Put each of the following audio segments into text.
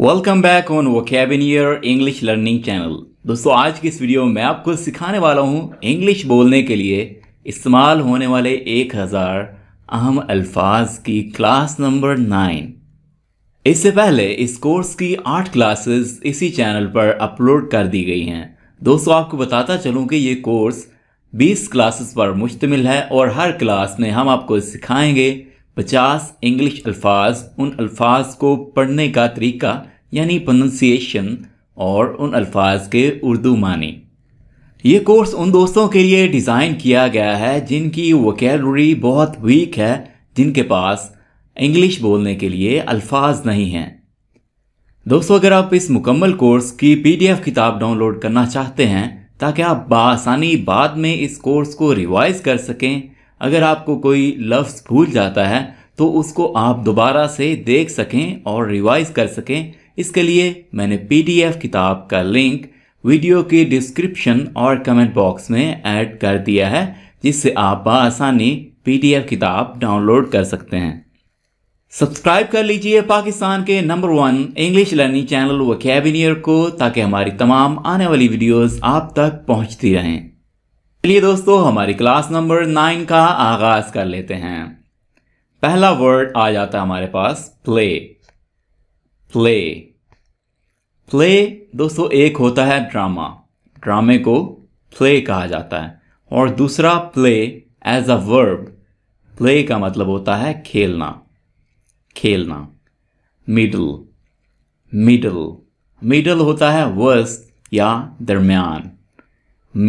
welcome back on वोकेबिनियर English learning channel दोस्तों आज की इस वीडियो में आपको सिखाने वाला हूँ इंग्लिश बोलने के लिए इस्तेमाल होने वाले एक हज़ार अहम अल्फाज की क्लास नंबर नाइन इससे पहले इस कोर्स की आठ क्लासेस इसी चैनल पर अपलोड कर दी गई हैं दोस्तों आपको बताता चलूँ कि ये कोर्स बीस क्लासेस पर मुश्तमिल है और हर क्लास में हम आपको सिखाएंगे पचास इंग्लिश अल्फाज उन अल्फाज को पढ़ने का तरीका यानी प्रोनंसिएशन और उन अल्फाज के उर्दू मानी ये कोर्स उन दोस्तों के लिए डिज़ाइन किया गया है जिनकी वकीलरी बहुत वीक है जिनके पास इंग्लिश बोलने के लिए अल्फाज नहीं हैं दोस्तों अगर आप इस मुकम्मल कोर्स की पीडीएफ किताब डाउनलोड करना चाहते हैं ताकि आप बसानी बाद में इस कोर्स को रिवाइज कर सकें अगर आपको कोई लफ्ज़ भूल जाता है तो उसको आप दोबारा से देख सकें और रिवाइज कर सकें इसके लिए मैंने पीडीएफ किताब का लिंक वीडियो के डिस्क्रिप्शन और कमेंट बॉक्स में ऐड कर दिया है जिससे आप आसानी पी किताब डाउनलोड कर सकते हैं सब्सक्राइब कर लीजिए पाकिस्तान के number one English learning channel व को ताकि हमारी तमाम आने वाली वीडियोस आप तक पहुंचती रहें चलिए दोस्तों हमारी क्लास नंबर नाइन का आगाज कर लेते हैं पहला वर्ड आ जाता है हमारे पास प्ले प्ले प्ले दोस्तों एक होता है ड्रामा ड्रामे को प्ले कहा जाता है और दूसरा play as a verb play का मतलब होता है खेलना खेलना मिडल मिडल मिडल होता है वस्त या दरमियान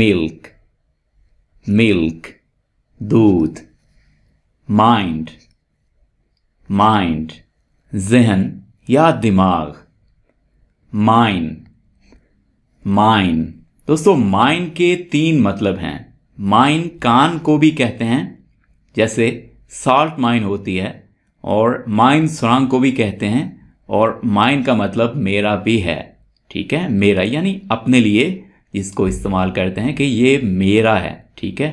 मिल्क milk दूध माइंड माइंड जहन या दिमाग माइन माइन दोस्तों माइन के तीन मतलब हैं माइन कान को भी कहते हैं जैसे साल्ट माइन होती है और माइन सुरंग को भी कहते हैं और माइन का मतलब मेरा भी है ठीक है मेरा यानी अपने लिए इसको इस्तेमाल करते हैं कि ये मेरा है ठीक है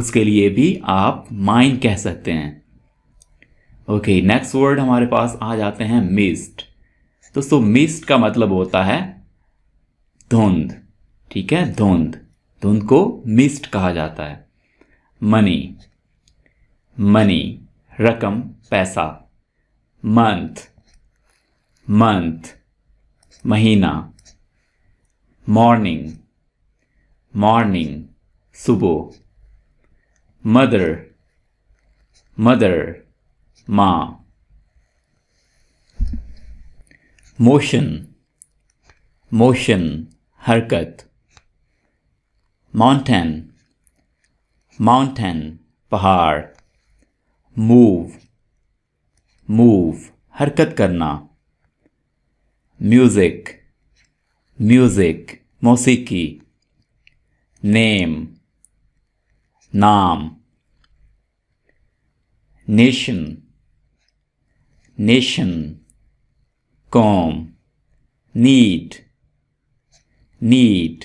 उसके लिए भी आप माइन कह सकते हैं ओके नेक्स्ट वर्ड हमारे पास आ जाते हैं मिस्ट दोस्तों मिस्ट का मतलब होता है धुंध ठीक है धुंध धुंध को मिस्ट कहा जाता है मनी मनी रकम पैसा मंथ मंथ महीना मॉर्निंग मॉर्निंग सुबह मदर मदर माँ मोशन मोशन हरकत माउंटेन माउंटेन पहाड़ मूव मूव हरकत करना म्यूज़िक म्यूज़िक मौसीकी नेम नाम नेशन नेशन कौम नीड नीड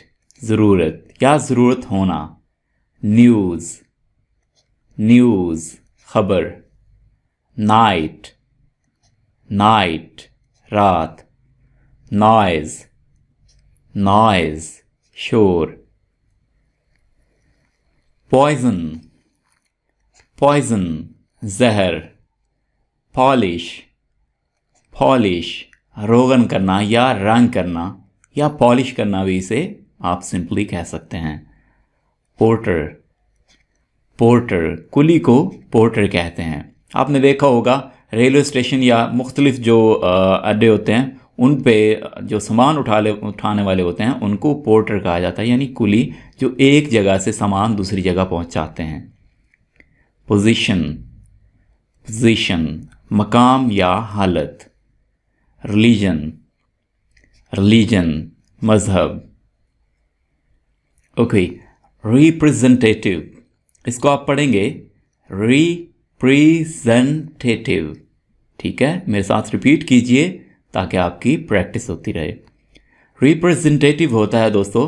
ज़रूरत क्या ज़रूरत होना न्यूज़ न्यूज़ खबर नाइट नाइट रात नॉइज़ नॉइज़ शोर पॉइजन पॉइजन जहर पॉलिश पॉलिश रोगन करना या रंग करना या पॉलिश करना भी इसे आप सिंपली कह सकते हैं पोर्टर पोर्टर कुली को पोर्टर कहते हैं आपने देखा होगा रेलवे स्टेशन या मुख्तलिफ जो अड्डे होते हैं उन पे जो सामान उठा ले उठाने वाले होते हैं उनको पोर्टर कहा जाता है यानी कुली जो एक जगह से सामान दूसरी जगह पहुंचाते हैं पोजीशन पोजीशन मकाम या हालत रिलीजन रिलीजन मज़हब ओके रिप्रेजेंटेटिव इसको आप पढ़ेंगे रिप्रेजेंटेटिव ठीक है मेरे साथ रिपीट कीजिए ताकि आपकी प्रैक्टिस होती रहे रिप्रेजेंटेटिव होता है दोस्तों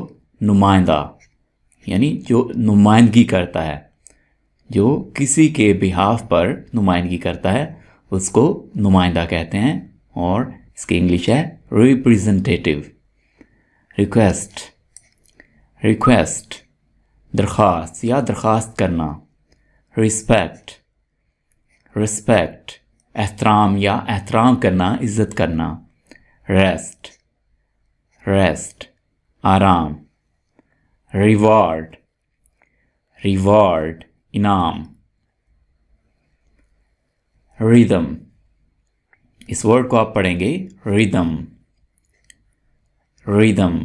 नुमाइंदा यानी जो नुमाइंदगी करता है जो किसी के बिहाफ पर नुमाइंदगी करता है उसको नुमाइंदा कहते हैं और इसकी इंग्लिश है रिप्रेजेंटेटिव रिक्वेस्ट रिक्वेस्ट दरख्वास्त या दरख्वास्त करना रिस्पेक्ट रिस्पेक्ट एहतराम या एहतराम करना इज़्ज़त करना रेस्ट रेस्ट आराम रिवॉर्ड रिवॉर्ड इनाम रिदम इस वर्ड को आप पढ़ेंगे रिदम रिदम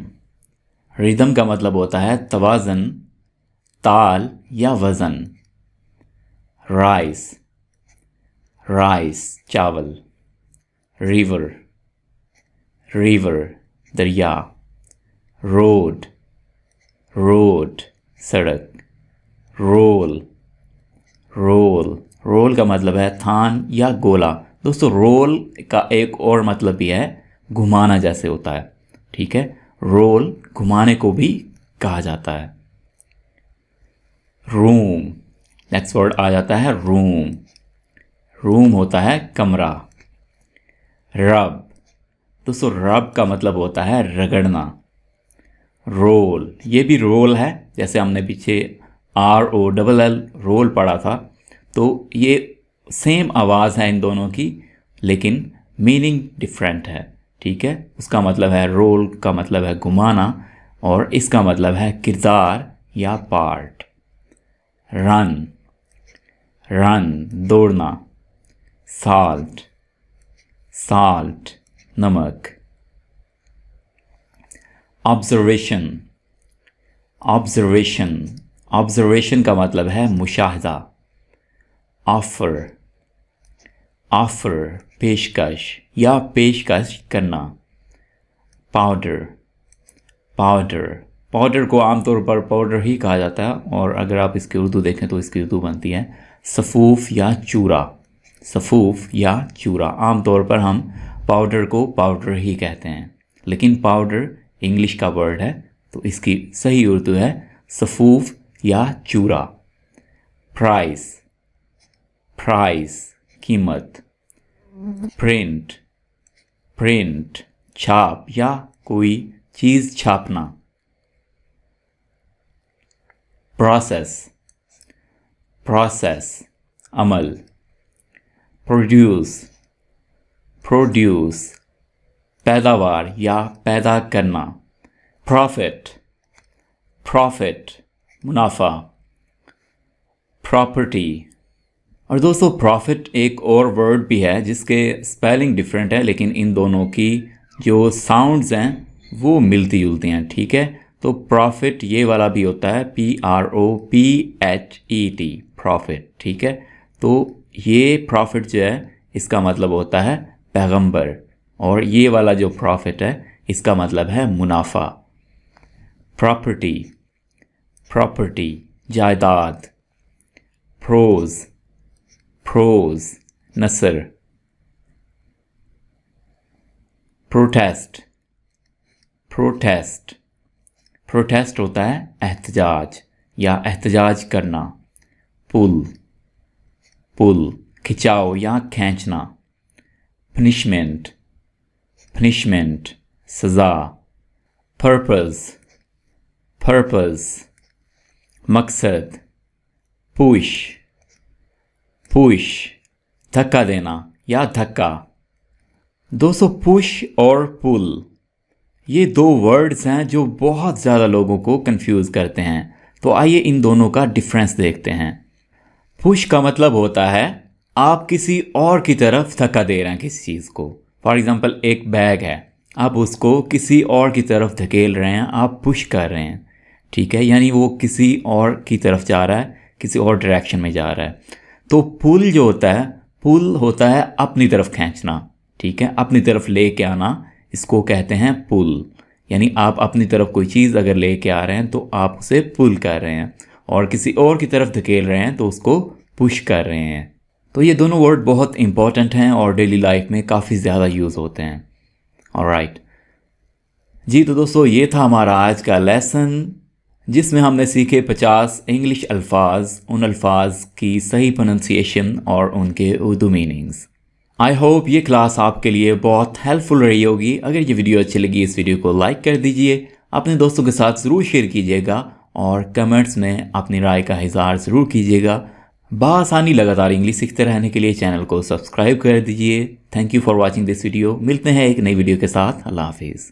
रिदम का मतलब होता है तवाजन ताल या वज़न राइस राइस चावल रिवर रिवर दरिया रोड रोड सड़क रोल रोल रोल का मतलब है थान या गोला दोस्तों रोल का एक और मतलब भी है घुमाना जैसे होता है ठीक है रोल घुमाने को भी कहा जाता है रूम नेक्स्ट वर्ड आ जाता है रूम रूम होता है कमरा रब तो सो रब का मतलब होता है रगड़ना रोल ये भी रोल है जैसे हमने पीछे R O double L role पढ़ा था तो ये सेम आवाज़ है इन दोनों की लेकिन मीनिंग डिफरेंट है ठीक है उसका मतलब है रोल का मतलब है घुमाना और इसका मतलब है किरदार या पार्ट रन रन दौड़ना साल्ट salt नमक ऑब्जर्वेशन ऑब्जर्वेशन ऑब्जर्वेशन का मतलब है मुशाहदा ऑफर offer पेशकश या पेशकश करना पाउडर पाउडर पाउडर को आमतौर पर पाउडर ही कहा जाता है और अगर आप इसकी उर्दू देखें तो इसकी उर्दू बनती है सफ़ूफ या चूरा सफ़ूफ या चूरा आमतौर पर हम पाउडर को पाउडर ही कहते हैं लेकिन पाउडर इंग्लिश का वर्ड है तो इसकी सही उर्दू है सफ़ूफ या चूरा प्राइस प्राइस कीमत प्रिंट प्रिंट छाप या कोई चीज़ छापना प्रोसेस प्रोसेस अमल प्रोड्यूस प्रोड्यूस पैदावार या पैदा करना प्रॉफिट प्रॉफिट मुनाफा प्रॉपर्टी और दोस्तों प्रॉफिट एक और वर्ड भी है जिसके स्पेलिंग डिफरेंट है लेकिन इन दोनों की जो sounds हैं वो मिलती जुलती हैं ठीक है तो प्रॉफिट ये वाला भी होता है P R O P H E T profit ठीक है तो ये प्रॉफिट जो है इसका मतलब होता है पैगंबर और ये वाला जो प्रॉफिट है इसका मतलब है मुनाफा प्रॉपर्टी प्रॉपर्टी जायदाद प्रोज प्रोज नसर प्रोटेस्ट प्रोटेस्ट प्रोटेस्ट होता है एहतजाज या एहतजाज करना पुल पुल खिंचाओ या खींचना पनिशमेंट पनिशमेंट सज़ा पर्पज पर्पज मकसद पुश पुश धक्का देना या धक्का दो सो पुश और पुल ये दो वर्ड्स हैं जो बहुत ज़्यादा लोगों को कंफ्यूज करते हैं तो आइए इन दोनों का डिफरेंस देखते हैं पुश का मतलब होता है आप किसी और की तरफ धक्का दे रहे हैं किसी चीज़ को फॉर एग्ज़ाम्पल एक बैग है आप उसको किसी और की तरफ धकेल रहे हैं आप पुश कर रहे हैं ठीक है यानी वो किसी और की तरफ जा रहा है किसी और डायरेक्शन में जा रहा है तो पुल जो होता है पुल होता है अपनी तरफ खींचना ठीक है अपनी तरफ ले के आना इसको कहते हैं पुल यानी आप अपनी तरफ कोई चीज़ अगर ले के आ रहे हैं तो आप उसे पुल कर रहे हैं और किसी और की तरफ धकेल रहे हैं तो उसको पुश कर रहे हैं तो ये दोनों वर्ड बहुत इंपॉर्टेंट हैं और डेली लाइफ में काफ़ी ज़्यादा यूज़ होते हैं और राइट जी तो दोस्तों ये था हमारा आज का लेसन जिसमें हमने सीखे 50 इंग्लिश अल्फाज उन अल्फाज की सही प्रोनंसिएशन और उनके उर्दू मीनिंग्स आई होप ये क्लास आपके लिए बहुत हेल्पफुल रही होगी अगर ये वीडियो अच्छी लगी इस वीडियो को लाइक कर दीजिए अपने दोस्तों के साथ ज़रूर शेयर कीजिएगा और कमेंट्स में अपनी राय का इजहार ज़रूर कीजिएगा बासानी लगातार इंग्लिश सीखते रहने के लिए चैनल को सब्सक्राइब कर दीजिए thank you for watching this video मिलते हैं एक नई वीडियो के साथ अल्लाह हाफिज़